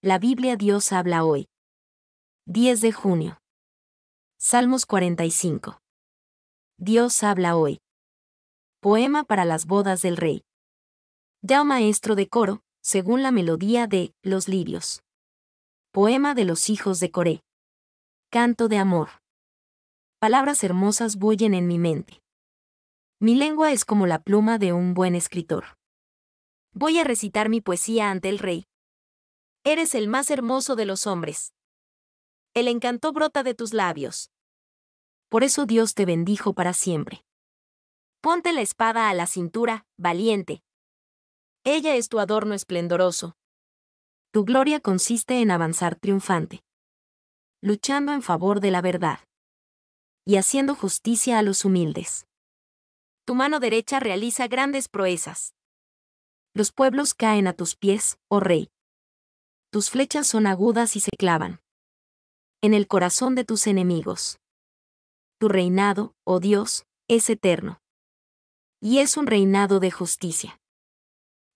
La Biblia Dios habla hoy. 10 de junio. Salmos 45. Dios habla hoy. Poema para las bodas del rey. Ya maestro de coro, según la melodía de Los libios. Poema de los hijos de Coré. Canto de amor. Palabras hermosas bullen en mi mente. Mi lengua es como la pluma de un buen escritor. Voy a recitar mi poesía ante el rey, Eres el más hermoso de los hombres. El encanto brota de tus labios. Por eso Dios te bendijo para siempre. Ponte la espada a la cintura, valiente. Ella es tu adorno esplendoroso. Tu gloria consiste en avanzar triunfante, luchando en favor de la verdad y haciendo justicia a los humildes. Tu mano derecha realiza grandes proezas. Los pueblos caen a tus pies, oh rey tus flechas son agudas y se clavan en el corazón de tus enemigos. Tu reinado, oh Dios, es eterno. Y es un reinado de justicia.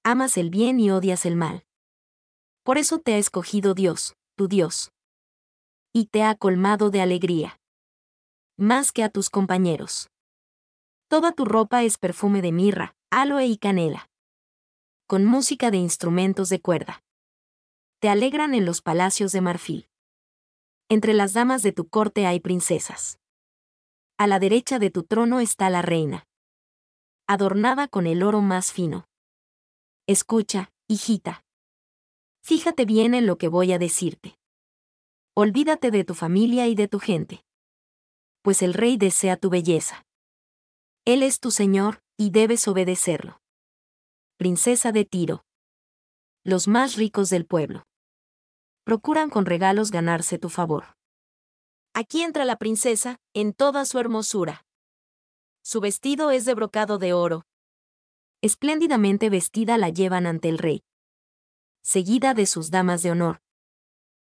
Amas el bien y odias el mal. Por eso te ha escogido Dios, tu Dios. Y te ha colmado de alegría. Más que a tus compañeros. Toda tu ropa es perfume de mirra, aloe y canela. Con música de instrumentos de cuerda te alegran en los palacios de marfil. Entre las damas de tu corte hay princesas. A la derecha de tu trono está la reina, adornada con el oro más fino. Escucha, hijita. Fíjate bien en lo que voy a decirte. Olvídate de tu familia y de tu gente. Pues el rey desea tu belleza. Él es tu señor, y debes obedecerlo. Princesa de Tiro. Los más ricos del pueblo procuran con regalos ganarse tu favor. Aquí entra la princesa, en toda su hermosura. Su vestido es de brocado de oro. Espléndidamente vestida la llevan ante el rey. Seguida de sus damas de honor.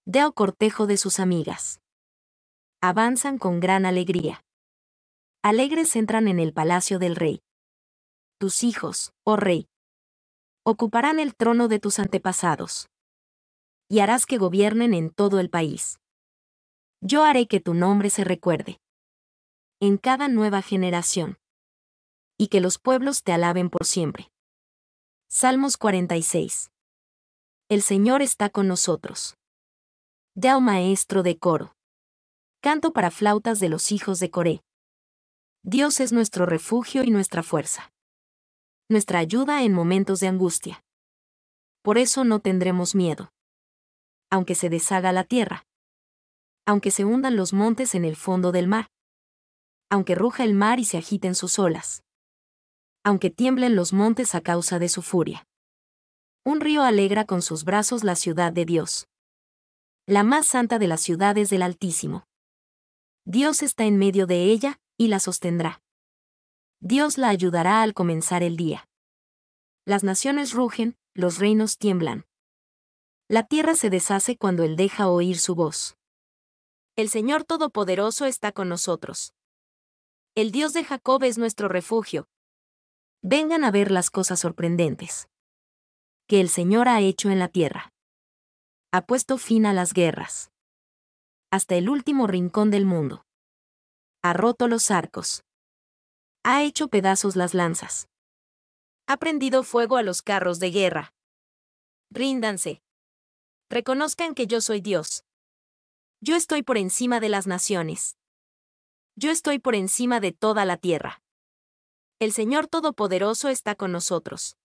Deo cortejo de sus amigas. Avanzan con gran alegría. Alegres entran en el palacio del rey. Tus hijos, oh rey, ocuparán el trono de tus antepasados y harás que gobiernen en todo el país. Yo haré que tu nombre se recuerde en cada nueva generación, y que los pueblos te alaben por siempre. Salmos 46. El Señor está con nosotros. Yao oh maestro de coro. Canto para flautas de los hijos de Coré. Dios es nuestro refugio y nuestra fuerza. Nuestra ayuda en momentos de angustia. Por eso no tendremos miedo aunque se deshaga la tierra. Aunque se hundan los montes en el fondo del mar. Aunque ruja el mar y se agiten sus olas. Aunque tiemblen los montes a causa de su furia. Un río alegra con sus brazos la ciudad de Dios. La más santa de las ciudades del Altísimo. Dios está en medio de ella, y la sostendrá. Dios la ayudará al comenzar el día. Las naciones rugen, los reinos tiemblan. La tierra se deshace cuando Él deja oír su voz. El Señor Todopoderoso está con nosotros. El Dios de Jacob es nuestro refugio. Vengan a ver las cosas sorprendentes que el Señor ha hecho en la tierra. Ha puesto fin a las guerras. Hasta el último rincón del mundo. Ha roto los arcos. Ha hecho pedazos las lanzas. Ha prendido fuego a los carros de guerra. Ríndanse. Reconozcan que yo soy Dios. Yo estoy por encima de las naciones. Yo estoy por encima de toda la tierra. El Señor Todopoderoso está con nosotros.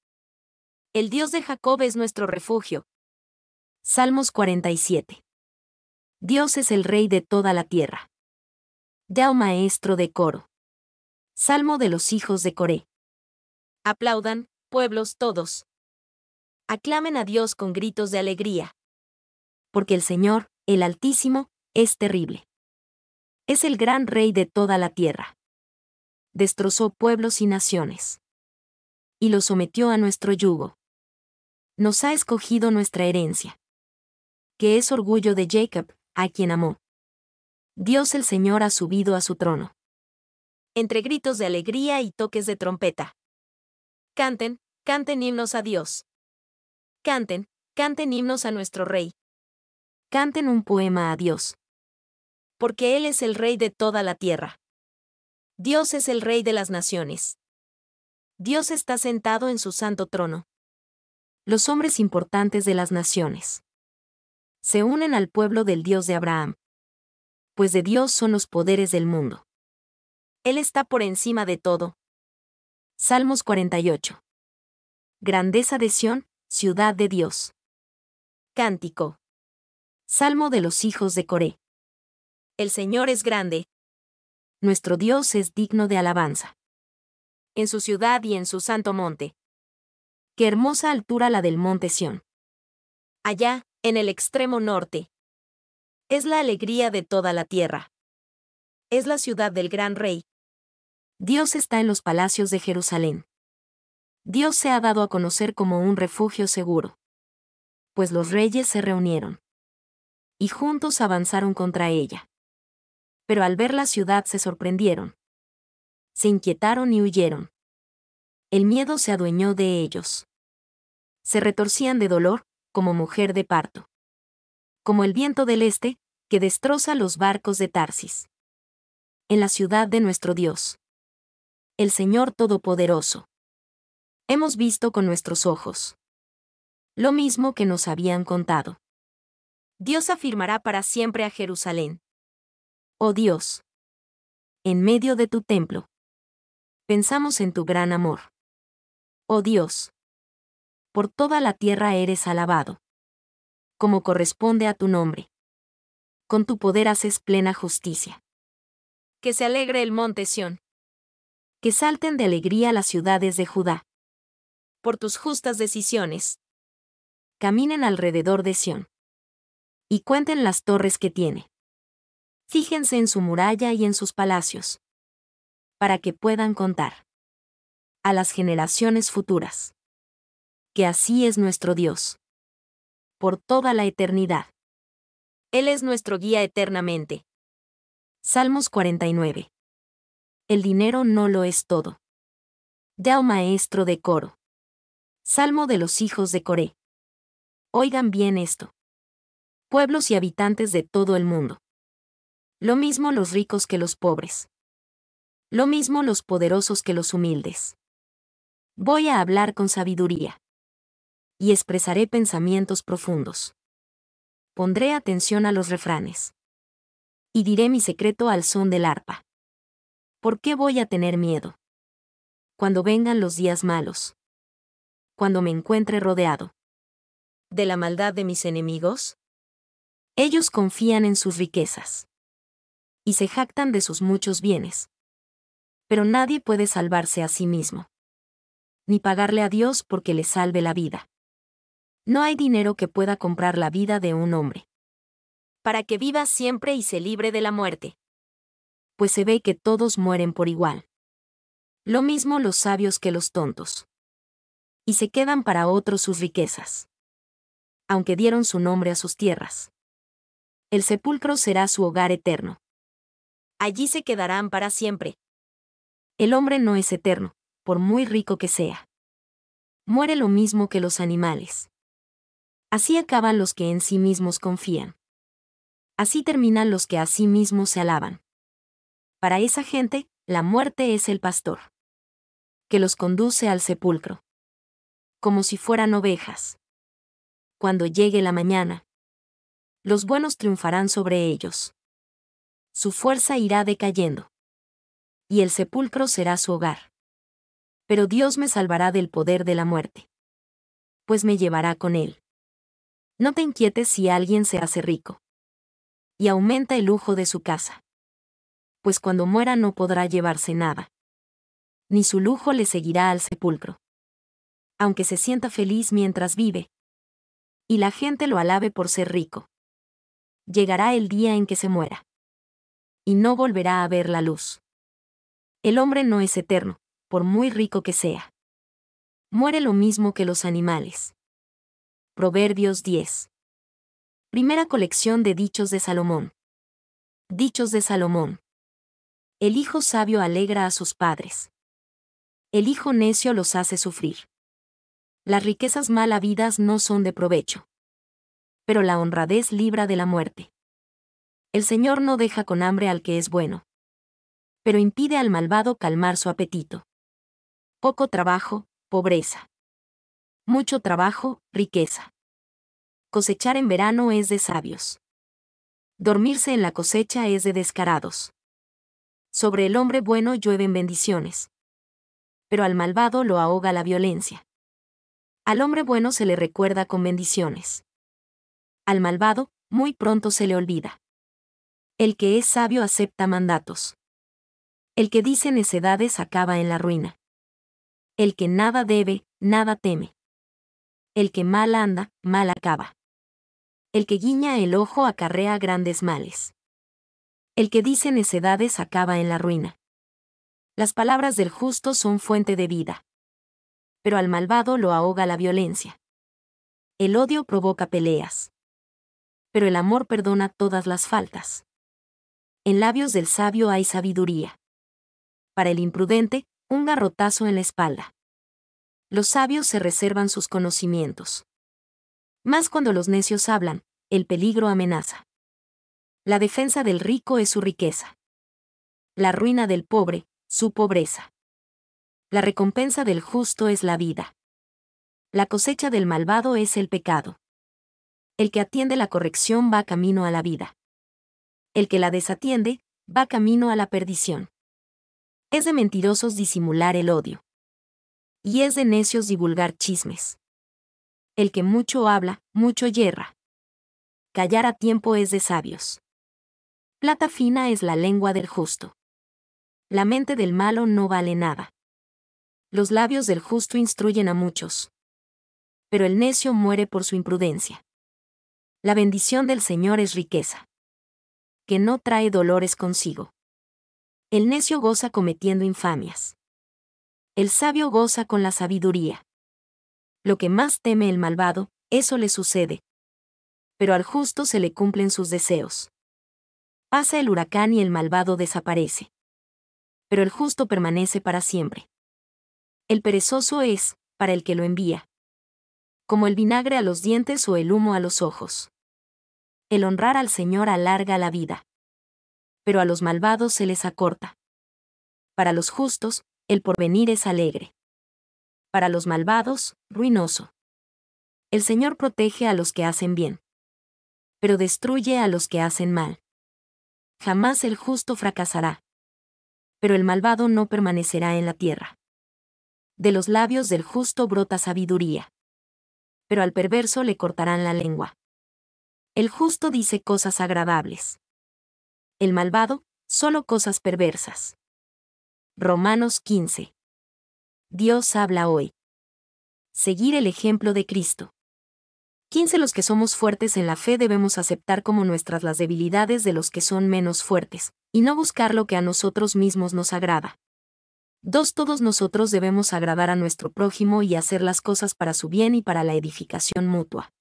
El Dios de Jacob es nuestro refugio. Salmos 47. Dios es el Rey de toda la tierra. Yao oh maestro de coro. Salmo de los hijos de Coré. Aplaudan, pueblos todos. Aclamen a Dios con gritos de alegría porque el Señor, el Altísimo, es terrible. Es el gran rey de toda la tierra. Destrozó pueblos y naciones. Y lo sometió a nuestro yugo. Nos ha escogido nuestra herencia. Que es orgullo de Jacob, a quien amó. Dios el Señor ha subido a su trono. Entre gritos de alegría y toques de trompeta. Canten, canten himnos a Dios. Canten, canten himnos a nuestro Rey, canten un poema a Dios. Porque Él es el Rey de toda la tierra. Dios es el Rey de las naciones. Dios está sentado en su santo trono. Los hombres importantes de las naciones se unen al pueblo del Dios de Abraham. Pues de Dios son los poderes del mundo. Él está por encima de todo. Salmos 48. Grandeza de Sión, ciudad de Dios. Cántico. Salmo de los hijos de Coré. El Señor es grande. Nuestro Dios es digno de alabanza. En su ciudad y en su santo monte. Qué hermosa altura la del monte Sión. Allá, en el extremo norte. Es la alegría de toda la tierra. Es la ciudad del gran rey. Dios está en los palacios de Jerusalén. Dios se ha dado a conocer como un refugio seguro. Pues los reyes se reunieron y juntos avanzaron contra ella. Pero al ver la ciudad se sorprendieron. Se inquietaron y huyeron. El miedo se adueñó de ellos. Se retorcían de dolor, como mujer de parto. Como el viento del este, que destroza los barcos de Tarsis. En la ciudad de nuestro Dios. El Señor Todopoderoso. Hemos visto con nuestros ojos. Lo mismo que nos habían contado. Dios afirmará para siempre a Jerusalén. Oh Dios, en medio de tu templo, pensamos en tu gran amor. Oh Dios, por toda la tierra eres alabado, como corresponde a tu nombre. Con tu poder haces plena justicia. Que se alegre el monte Sión. Que salten de alegría las ciudades de Judá. Por tus justas decisiones. Caminen alrededor de Sión y cuenten las torres que tiene. Fíjense en su muralla y en sus palacios. Para que puedan contar. A las generaciones futuras. Que así es nuestro Dios. Por toda la eternidad. Él es nuestro guía eternamente. Salmos 49. El dinero no lo es todo. yao maestro de coro. Salmo de los hijos de Coré. Oigan bien esto pueblos y habitantes de todo el mundo. Lo mismo los ricos que los pobres. Lo mismo los poderosos que los humildes. Voy a hablar con sabiduría. Y expresaré pensamientos profundos. Pondré atención a los refranes. Y diré mi secreto al son del arpa. ¿Por qué voy a tener miedo? Cuando vengan los días malos. Cuando me encuentre rodeado. ¿De la maldad de mis enemigos? Ellos confían en sus riquezas. Y se jactan de sus muchos bienes. Pero nadie puede salvarse a sí mismo. Ni pagarle a Dios porque le salve la vida. No hay dinero que pueda comprar la vida de un hombre. Para que viva siempre y se libre de la muerte. Pues se ve que todos mueren por igual. Lo mismo los sabios que los tontos. Y se quedan para otros sus riquezas. Aunque dieron su nombre a sus tierras el sepulcro será su hogar eterno. Allí se quedarán para siempre. El hombre no es eterno, por muy rico que sea. Muere lo mismo que los animales. Así acaban los que en sí mismos confían. Así terminan los que a sí mismos se alaban. Para esa gente, la muerte es el pastor, que los conduce al sepulcro, como si fueran ovejas. Cuando llegue la mañana, los buenos triunfarán sobre ellos. Su fuerza irá decayendo. Y el sepulcro será su hogar. Pero Dios me salvará del poder de la muerte. Pues me llevará con él. No te inquietes si alguien se hace rico. Y aumenta el lujo de su casa. Pues cuando muera no podrá llevarse nada. Ni su lujo le seguirá al sepulcro. Aunque se sienta feliz mientras vive. Y la gente lo alabe por ser rico llegará el día en que se muera. Y no volverá a ver la luz. El hombre no es eterno, por muy rico que sea. Muere lo mismo que los animales. Proverbios 10. Primera colección de dichos de Salomón. Dichos de Salomón. El hijo sabio alegra a sus padres. El hijo necio los hace sufrir. Las riquezas mal habidas no son de provecho pero la honradez libra de la muerte. El Señor no deja con hambre al que es bueno, pero impide al malvado calmar su apetito. Poco trabajo, pobreza. Mucho trabajo, riqueza. Cosechar en verano es de sabios. Dormirse en la cosecha es de descarados. Sobre el hombre bueno llueven bendiciones. Pero al malvado lo ahoga la violencia. Al hombre bueno se le recuerda con bendiciones. Al malvado, muy pronto se le olvida. El que es sabio acepta mandatos. El que dice necedades acaba en la ruina. El que nada debe, nada teme. El que mal anda, mal acaba. El que guiña el ojo acarrea grandes males. El que dice necedades acaba en la ruina. Las palabras del justo son fuente de vida. Pero al malvado lo ahoga la violencia. El odio provoca peleas pero el amor perdona todas las faltas. En labios del sabio hay sabiduría. Para el imprudente, un garrotazo en la espalda. Los sabios se reservan sus conocimientos. Más cuando los necios hablan, el peligro amenaza. La defensa del rico es su riqueza. La ruina del pobre, su pobreza. La recompensa del justo es la vida. La cosecha del malvado es el pecado. El que atiende la corrección va camino a la vida. El que la desatiende, va camino a la perdición. Es de mentirosos disimular el odio. Y es de necios divulgar chismes. El que mucho habla, mucho yerra. Callar a tiempo es de sabios. Plata fina es la lengua del justo. La mente del malo no vale nada. Los labios del justo instruyen a muchos. Pero el necio muere por su imprudencia. La bendición del Señor es riqueza, que no trae dolores consigo. El necio goza cometiendo infamias. El sabio goza con la sabiduría. Lo que más teme el malvado, eso le sucede. Pero al justo se le cumplen sus deseos. Pasa el huracán y el malvado desaparece. Pero el justo permanece para siempre. El perezoso es, para el que lo envía, como el vinagre a los dientes o el humo a los ojos. El honrar al Señor alarga la vida. Pero a los malvados se les acorta. Para los justos, el porvenir es alegre. Para los malvados, ruinoso. El Señor protege a los que hacen bien. Pero destruye a los que hacen mal. Jamás el justo fracasará. Pero el malvado no permanecerá en la tierra. De los labios del justo brota sabiduría. Pero al perverso le cortarán la lengua. El justo dice cosas agradables. El malvado, solo cosas perversas. Romanos 15. Dios habla hoy. Seguir el ejemplo de Cristo. 15. Los que somos fuertes en la fe debemos aceptar como nuestras las debilidades de los que son menos fuertes, y no buscar lo que a nosotros mismos nos agrada. 2. Todos nosotros debemos agradar a nuestro prójimo y hacer las cosas para su bien y para la edificación mutua.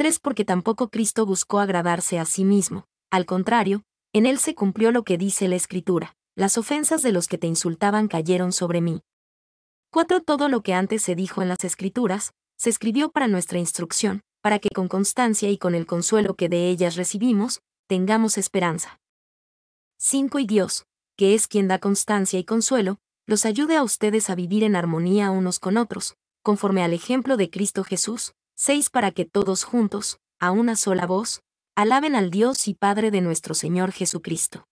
3. porque tampoco Cristo buscó agradarse a sí mismo. Al contrario, en él se cumplió lo que dice la Escritura. Las ofensas de los que te insultaban cayeron sobre mí. 4. Todo lo que antes se dijo en las Escrituras, se escribió para nuestra instrucción, para que con constancia y con el consuelo que de ellas recibimos, tengamos esperanza. 5. Y Dios, que es quien da constancia y consuelo, los ayude a ustedes a vivir en armonía unos con otros, conforme al ejemplo de Cristo Jesús, 6 para que todos juntos, a una sola voz, alaben al Dios y Padre de nuestro Señor Jesucristo.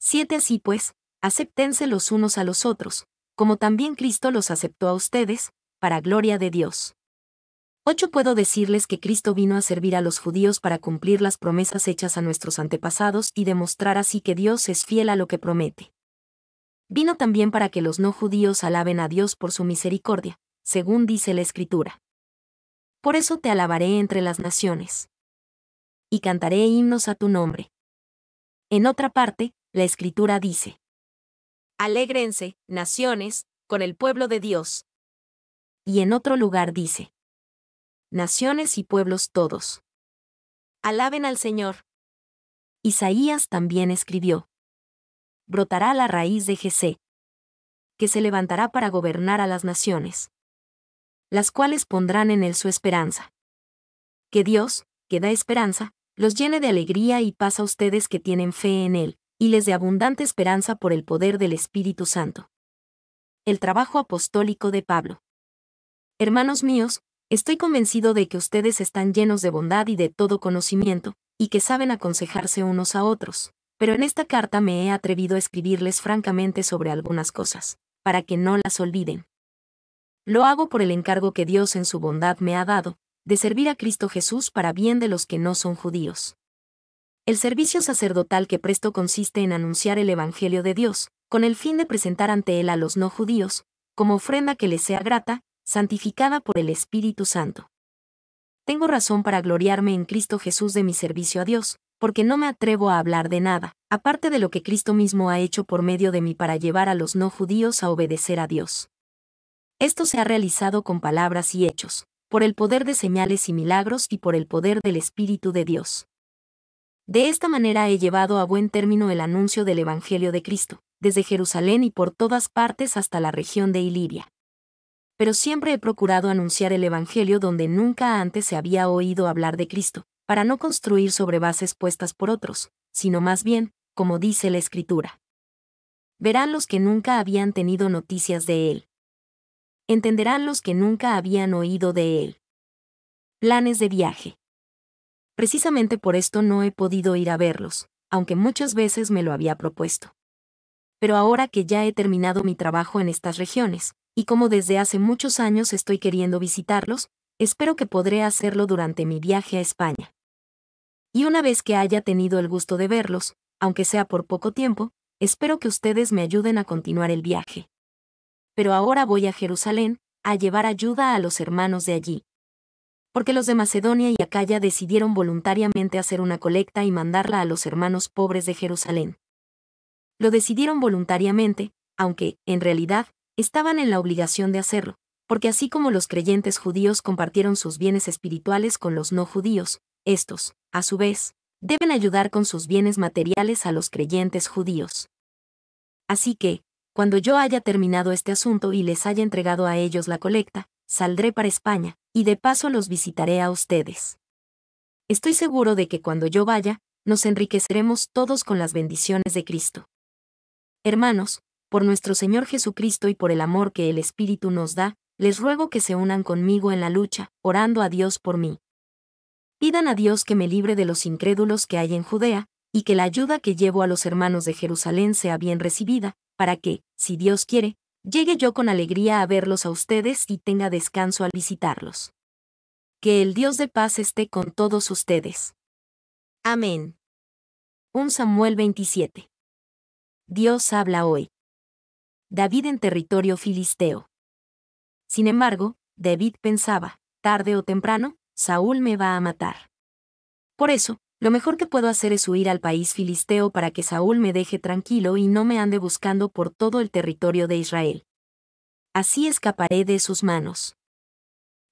7 Así pues, acéptense los unos a los otros, como también Cristo los aceptó a ustedes, para gloria de Dios. 8 Puedo decirles que Cristo vino a servir a los judíos para cumplir las promesas hechas a nuestros antepasados y demostrar así que Dios es fiel a lo que promete. Vino también para que los no judíos alaben a Dios por su misericordia, según dice la Escritura por eso te alabaré entre las naciones. Y cantaré himnos a tu nombre. En otra parte, la escritura dice, Alégrense, naciones, con el pueblo de Dios. Y en otro lugar dice, Naciones y pueblos todos. Alaben al Señor. Isaías también escribió, Brotará la raíz de Jesé, que se levantará para gobernar a las naciones las cuales pondrán en él su esperanza. Que Dios, que da esperanza, los llene de alegría y paz a ustedes que tienen fe en él, y les dé abundante esperanza por el poder del Espíritu Santo. El trabajo apostólico de Pablo. Hermanos míos, estoy convencido de que ustedes están llenos de bondad y de todo conocimiento, y que saben aconsejarse unos a otros, pero en esta carta me he atrevido a escribirles francamente sobre algunas cosas, para que no las olviden, lo hago por el encargo que Dios en su bondad me ha dado, de servir a Cristo Jesús para bien de los que no son judíos. El servicio sacerdotal que presto consiste en anunciar el Evangelio de Dios, con el fin de presentar ante Él a los no judíos, como ofrenda que les sea grata, santificada por el Espíritu Santo. Tengo razón para gloriarme en Cristo Jesús de mi servicio a Dios, porque no me atrevo a hablar de nada, aparte de lo que Cristo mismo ha hecho por medio de mí para llevar a los no judíos a obedecer a Dios. Esto se ha realizado con palabras y hechos, por el poder de señales y milagros y por el poder del Espíritu de Dios. De esta manera he llevado a buen término el anuncio del Evangelio de Cristo, desde Jerusalén y por todas partes hasta la región de Iliria. Pero siempre he procurado anunciar el Evangelio donde nunca antes se había oído hablar de Cristo, para no construir sobre bases puestas por otros, sino más bien, como dice la Escritura. Verán los que nunca habían tenido noticias de Él, entenderán los que nunca habían oído de él. Planes de viaje. Precisamente por esto no he podido ir a verlos, aunque muchas veces me lo había propuesto. Pero ahora que ya he terminado mi trabajo en estas regiones, y como desde hace muchos años estoy queriendo visitarlos, espero que podré hacerlo durante mi viaje a España. Y una vez que haya tenido el gusto de verlos, aunque sea por poco tiempo, espero que ustedes me ayuden a continuar el viaje pero ahora voy a Jerusalén, a llevar ayuda a los hermanos de allí. Porque los de Macedonia y Acaya decidieron voluntariamente hacer una colecta y mandarla a los hermanos pobres de Jerusalén. Lo decidieron voluntariamente, aunque, en realidad, estaban en la obligación de hacerlo, porque así como los creyentes judíos compartieron sus bienes espirituales con los no judíos, estos, a su vez, deben ayudar con sus bienes materiales a los creyentes judíos. Así que, cuando yo haya terminado este asunto y les haya entregado a ellos la colecta, saldré para España, y de paso los visitaré a ustedes. Estoy seguro de que cuando yo vaya, nos enriqueceremos todos con las bendiciones de Cristo. Hermanos, por nuestro Señor Jesucristo y por el amor que el Espíritu nos da, les ruego que se unan conmigo en la lucha, orando a Dios por mí. Pidan a Dios que me libre de los incrédulos que hay en Judea, y que la ayuda que llevo a los hermanos de Jerusalén sea bien recibida, para que, si Dios quiere, llegue yo con alegría a verlos a ustedes y tenga descanso al visitarlos. Que el Dios de paz esté con todos ustedes. Amén. 1 Samuel 27. Dios habla hoy. David en territorio filisteo. Sin embargo, David pensaba, tarde o temprano, Saúl me va a matar. Por eso, lo mejor que puedo hacer es huir al país filisteo para que Saúl me deje tranquilo y no me ande buscando por todo el territorio de Israel. Así escaparé de sus manos.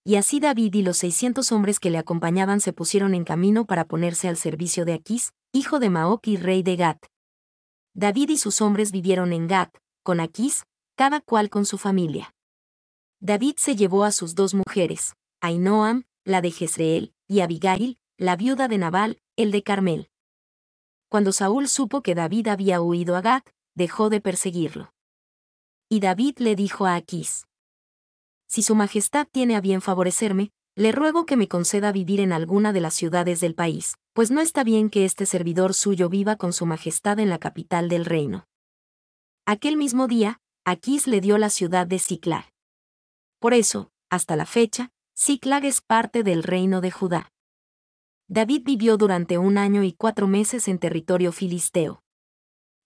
Y así David y los seiscientos hombres que le acompañaban se pusieron en camino para ponerse al servicio de Aquís, hijo de Maoc y rey de Gat. David y sus hombres vivieron en Gat, con Aquís, cada cual con su familia. David se llevó a sus dos mujeres, Ainoam, la de Jezreel, y Abigail, la viuda de Nabal, el de Carmel. Cuando Saúl supo que David había huido a Gad, dejó de perseguirlo. Y David le dijo a Aquís, Si su majestad tiene a bien favorecerme, le ruego que me conceda vivir en alguna de las ciudades del país, pues no está bien que este servidor suyo viva con su majestad en la capital del reino. Aquel mismo día, Aquís le dio la ciudad de Siclag. Por eso, hasta la fecha, Siclag es parte del reino de Judá. David vivió durante un año y cuatro meses en territorio filisteo.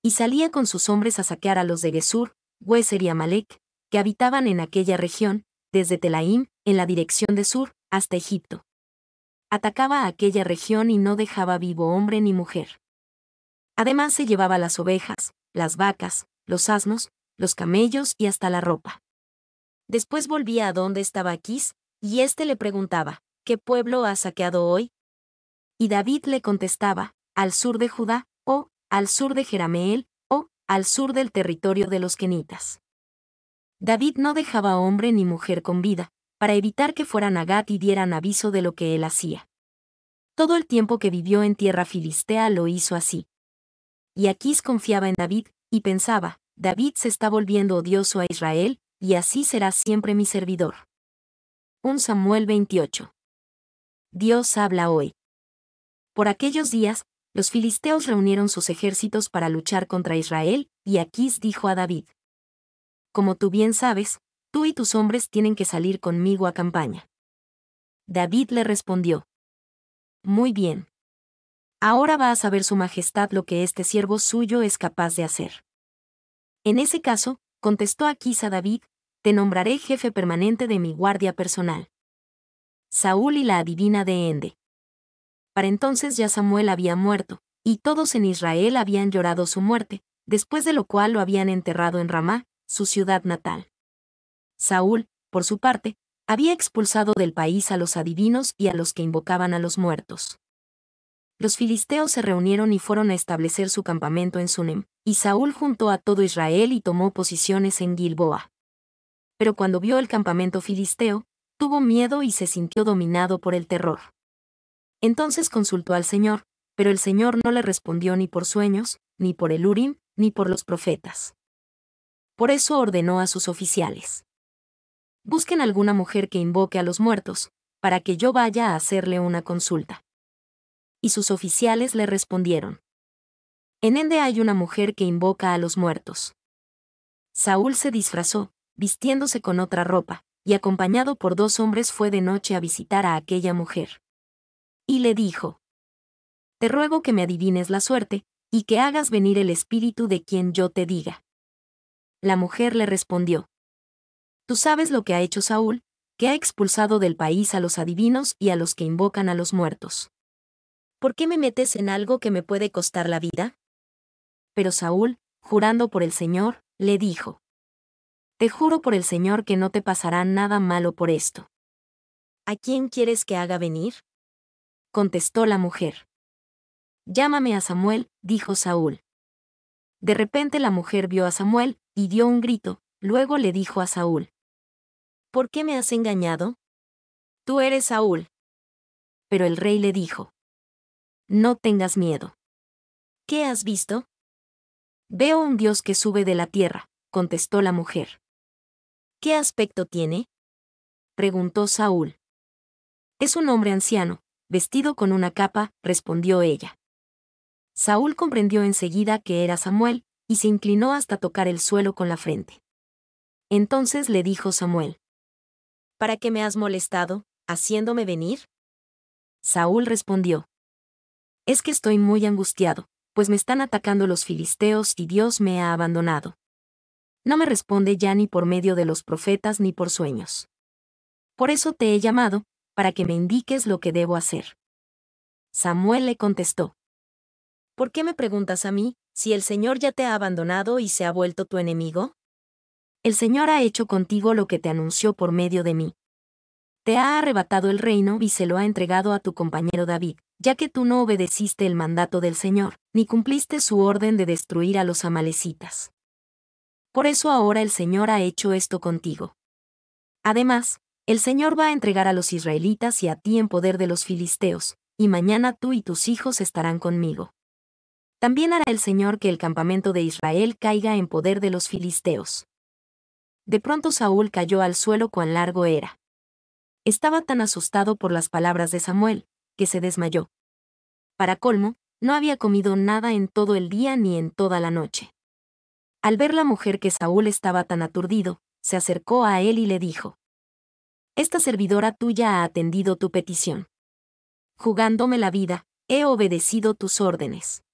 Y salía con sus hombres a saquear a los de Gesur, Hueser y Amalek, que habitaban en aquella región, desde Telaim, en la dirección de sur, hasta Egipto. Atacaba a aquella región y no dejaba vivo hombre ni mujer. Además se llevaba las ovejas, las vacas, los asnos, los camellos y hasta la ropa. Después volvía a donde estaba Aquís, y éste le preguntaba, ¿qué pueblo ha saqueado hoy? Y David le contestaba, al sur de Judá, o, al sur de Jerameel, o, al sur del territorio de los Kenitas. David no dejaba hombre ni mujer con vida, para evitar que fueran a Gat y dieran aviso de lo que él hacía. Todo el tiempo que vivió en tierra filistea lo hizo así. Y Aquís confiaba en David, y pensaba, David se está volviendo odioso a Israel, y así será siempre mi servidor. 1 Samuel 28. Dios habla hoy. Por aquellos días, los filisteos reunieron sus ejércitos para luchar contra Israel, y Aquís dijo a David, Como tú bien sabes, tú y tus hombres tienen que salir conmigo a campaña. David le respondió, Muy bien. Ahora va a saber su majestad lo que este siervo suyo es capaz de hacer. En ese caso, contestó Aquís a David, te nombraré jefe permanente de mi guardia personal. Saúl y la adivina de Ende. Para entonces ya Samuel había muerto, y todos en Israel habían llorado su muerte, después de lo cual lo habían enterrado en Ramá, su ciudad natal. Saúl, por su parte, había expulsado del país a los adivinos y a los que invocaban a los muertos. Los filisteos se reunieron y fueron a establecer su campamento en Sunem, y Saúl juntó a todo Israel y tomó posiciones en Gilboa. Pero cuando vio el campamento filisteo, tuvo miedo y se sintió dominado por el terror. Entonces consultó al Señor, pero el Señor no le respondió ni por sueños, ni por el Urim, ni por los profetas. Por eso ordenó a sus oficiales. Busquen alguna mujer que invoque a los muertos, para que yo vaya a hacerle una consulta. Y sus oficiales le respondieron. En Ende hay una mujer que invoca a los muertos. Saúl se disfrazó, vistiéndose con otra ropa, y acompañado por dos hombres fue de noche a visitar a aquella mujer le dijo, Te ruego que me adivines la suerte, y que hagas venir el espíritu de quien yo te diga. La mujer le respondió, Tú sabes lo que ha hecho Saúl, que ha expulsado del país a los adivinos y a los que invocan a los muertos. ¿Por qué me metes en algo que me puede costar la vida? Pero Saúl, jurando por el Señor, le dijo, Te juro por el Señor que no te pasará nada malo por esto. ¿A quién quieres que haga venir? contestó la mujer. Llámame a Samuel, dijo Saúl. De repente la mujer vio a Samuel, y dio un grito, luego le dijo a Saúl. ¿Por qué me has engañado? Tú eres Saúl. Pero el rey le dijo. No tengas miedo. ¿Qué has visto? Veo un dios que sube de la tierra, contestó la mujer. ¿Qué aspecto tiene? preguntó Saúl. Es un hombre anciano, vestido con una capa, respondió ella. Saúl comprendió enseguida que era Samuel, y se inclinó hasta tocar el suelo con la frente. Entonces le dijo Samuel, ¿Para qué me has molestado, haciéndome venir? Saúl respondió, Es que estoy muy angustiado, pues me están atacando los filisteos y Dios me ha abandonado. No me responde ya ni por medio de los profetas ni por sueños. Por eso te he llamado, para que me indiques lo que debo hacer. Samuel le contestó. ¿Por qué me preguntas a mí, si el Señor ya te ha abandonado y se ha vuelto tu enemigo? El Señor ha hecho contigo lo que te anunció por medio de mí. Te ha arrebatado el reino y se lo ha entregado a tu compañero David, ya que tú no obedeciste el mandato del Señor, ni cumpliste su orden de destruir a los amalecitas. Por eso ahora el Señor ha hecho esto contigo. Además, el Señor va a entregar a los israelitas y a ti en poder de los filisteos, y mañana tú y tus hijos estarán conmigo. También hará el Señor que el campamento de Israel caiga en poder de los filisteos. De pronto Saúl cayó al suelo cuán largo era. Estaba tan asustado por las palabras de Samuel, que se desmayó. Para colmo, no había comido nada en todo el día ni en toda la noche. Al ver la mujer que Saúl estaba tan aturdido, se acercó a él y le dijo, esta servidora tuya ha atendido tu petición. Jugándome la vida, he obedecido tus órdenes.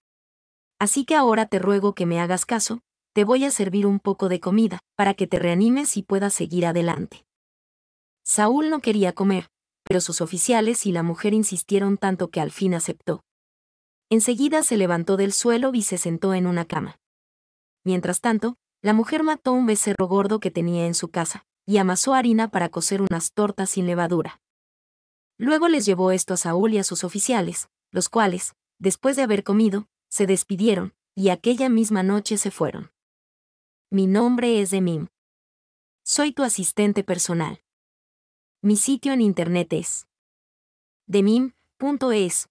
Así que ahora te ruego que me hagas caso, te voy a servir un poco de comida, para que te reanimes y puedas seguir adelante. Saúl no quería comer, pero sus oficiales y la mujer insistieron tanto que al fin aceptó. Enseguida se levantó del suelo y se sentó en una cama. Mientras tanto, la mujer mató un becerro gordo que tenía en su casa, y amasó harina para cocer unas tortas sin levadura. Luego les llevó esto a Saúl y a sus oficiales, los cuales, después de haber comido, se despidieron, y aquella misma noche se fueron. Mi nombre es Demim. Soy tu asistente personal. Mi sitio en internet es demim.es.tl.